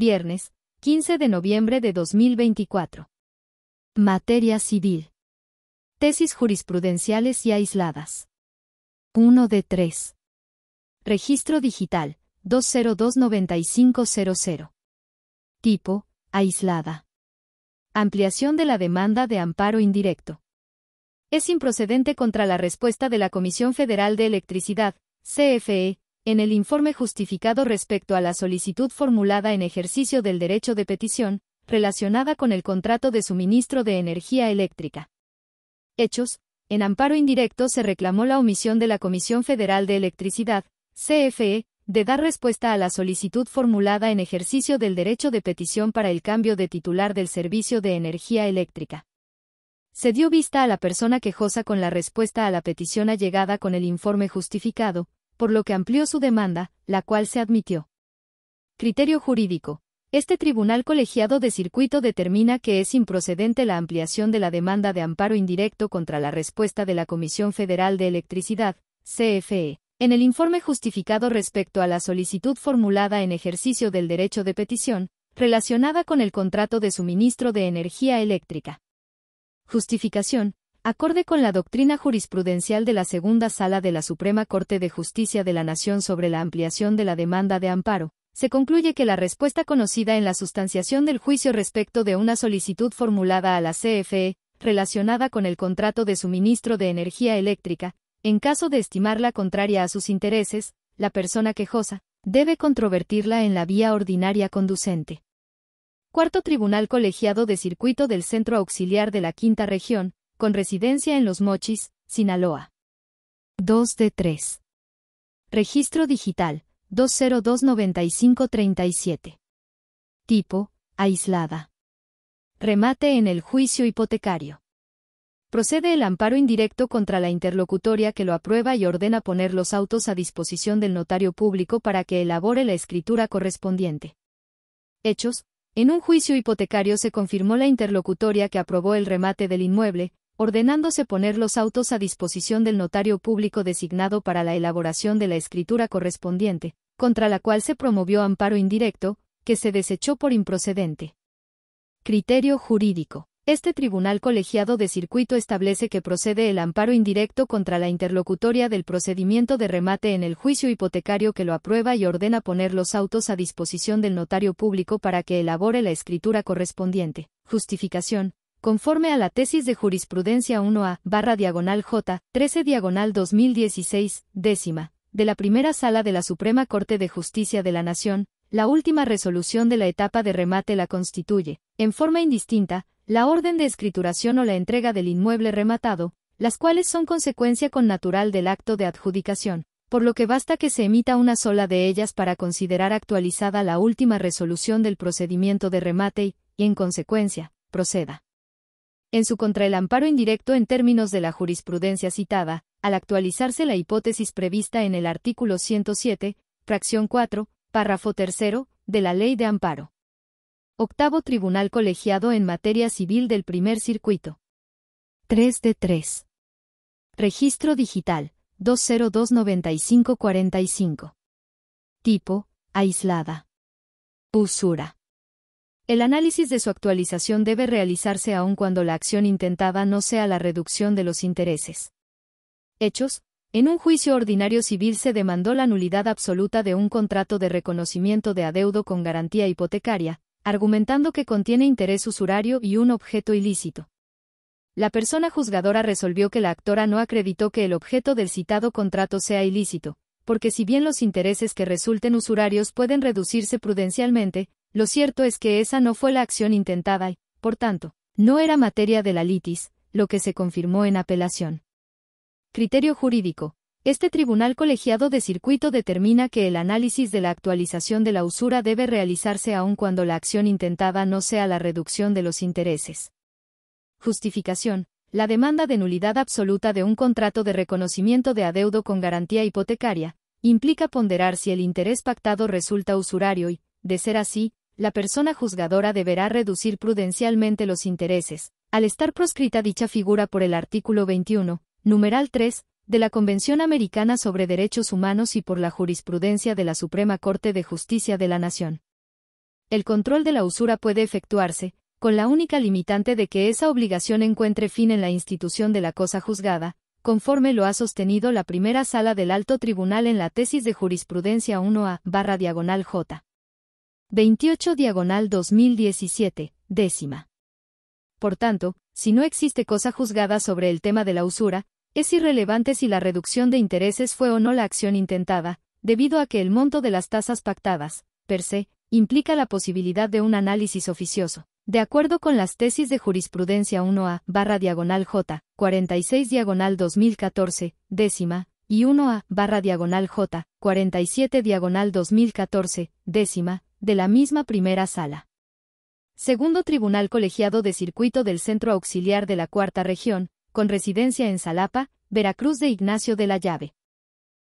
Viernes, 15 de noviembre de 2024. Materia civil. Tesis jurisprudenciales y aisladas. 1 de 3. Registro digital, 2029500. Tipo, aislada. Ampliación de la demanda de amparo indirecto. Es improcedente contra la respuesta de la Comisión Federal de Electricidad, CFE, en el informe justificado respecto a la solicitud formulada en ejercicio del derecho de petición, relacionada con el contrato de suministro de energía eléctrica. Hechos, en amparo indirecto se reclamó la omisión de la Comisión Federal de Electricidad, CFE, de dar respuesta a la solicitud formulada en ejercicio del derecho de petición para el cambio de titular del servicio de energía eléctrica. Se dio vista a la persona quejosa con la respuesta a la petición allegada con el informe justificado, por lo que amplió su demanda, la cual se admitió. Criterio jurídico. Este tribunal colegiado de circuito determina que es improcedente la ampliación de la demanda de amparo indirecto contra la respuesta de la Comisión Federal de Electricidad, CFE, en el informe justificado respecto a la solicitud formulada en ejercicio del derecho de petición, relacionada con el contrato de suministro de energía eléctrica. Justificación acorde con la doctrina jurisprudencial de la segunda sala de la Suprema Corte de Justicia de la Nación sobre la ampliación de la demanda de amparo, se concluye que la respuesta conocida en la sustanciación del juicio respecto de una solicitud formulada a la CFE, relacionada con el contrato de suministro de energía eléctrica, en caso de estimarla contraria a sus intereses, la persona quejosa, debe controvertirla en la vía ordinaria conducente. Cuarto Tribunal Colegiado de Circuito del Centro Auxiliar de la Quinta Región, con residencia en Los Mochis, Sinaloa. 2 de 3. Registro digital 2029537. Tipo, aislada. Remate en el juicio hipotecario. Procede el amparo indirecto contra la interlocutoria que lo aprueba y ordena poner los autos a disposición del notario público para que elabore la escritura correspondiente. Hechos. En un juicio hipotecario se confirmó la interlocutoria que aprobó el remate del inmueble, ordenándose poner los autos a disposición del notario público designado para la elaboración de la escritura correspondiente, contra la cual se promovió amparo indirecto, que se desechó por improcedente. Criterio jurídico. Este tribunal colegiado de circuito establece que procede el amparo indirecto contra la interlocutoria del procedimiento de remate en el juicio hipotecario que lo aprueba y ordena poner los autos a disposición del notario público para que elabore la escritura correspondiente. Justificación. Conforme a la tesis de jurisprudencia 1A, barra diagonal J, 13 diagonal 2016, décima, de la primera sala de la Suprema Corte de Justicia de la Nación, la última resolución de la etapa de remate la constituye, en forma indistinta, la orden de escrituración o la entrega del inmueble rematado, las cuales son consecuencia con natural del acto de adjudicación, por lo que basta que se emita una sola de ellas para considerar actualizada la última resolución del procedimiento de remate y en consecuencia, proceda en su contra el amparo indirecto en términos de la jurisprudencia citada, al actualizarse la hipótesis prevista en el artículo 107, fracción 4, párrafo 3, de la Ley de Amparo. Octavo Tribunal Colegiado en Materia Civil del Primer Circuito. 3 de 3. Registro Digital, 2029545. Tipo, aislada. Usura. El análisis de su actualización debe realizarse aun cuando la acción intentada no sea la reducción de los intereses. Hechos. En un juicio ordinario civil se demandó la nulidad absoluta de un contrato de reconocimiento de adeudo con garantía hipotecaria, argumentando que contiene interés usurario y un objeto ilícito. La persona juzgadora resolvió que la actora no acreditó que el objeto del citado contrato sea ilícito, porque si bien los intereses que resulten usurarios pueden reducirse prudencialmente, lo cierto es que esa no fue la acción intentada y, por tanto, no era materia de la litis, lo que se confirmó en apelación. Criterio jurídico. Este tribunal colegiado de circuito determina que el análisis de la actualización de la usura debe realizarse aun cuando la acción intentada no sea la reducción de los intereses. Justificación. La demanda de nulidad absoluta de un contrato de reconocimiento de adeudo con garantía hipotecaria implica ponderar si el interés pactado resulta usurario y, de ser así, la persona juzgadora deberá reducir prudencialmente los intereses, al estar proscrita dicha figura por el artículo 21, numeral 3, de la Convención Americana sobre Derechos Humanos y por la jurisprudencia de la Suprema Corte de Justicia de la Nación. El control de la usura puede efectuarse, con la única limitante de que esa obligación encuentre fin en la institución de la cosa juzgada, conforme lo ha sostenido la primera sala del Alto Tribunal en la tesis de jurisprudencia 1A barra diagonal J. 28 diagonal 2017, décima. Por tanto, si no existe cosa juzgada sobre el tema de la usura, es irrelevante si la reducción de intereses fue o no la acción intentada, debido a que el monto de las tasas pactadas, per se, implica la posibilidad de un análisis oficioso. De acuerdo con las tesis de jurisprudencia 1A, barra diagonal J, 46 diagonal 2014, décima, y 1A, barra diagonal J, 47 diagonal 2014, décima, de la misma primera sala. Segundo Tribunal Colegiado de Circuito del Centro Auxiliar de la Cuarta Región, con residencia en Salapa, Veracruz de Ignacio de la Llave.